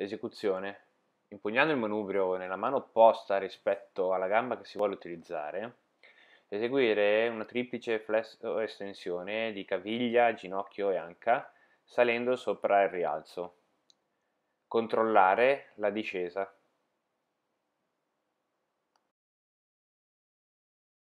Esecuzione. Impugnando il manubrio nella mano opposta rispetto alla gamba che si vuole utilizzare, eseguire una triplice flesso eh, estensione di caviglia, ginocchio e anca salendo sopra il rialzo. Controllare la discesa.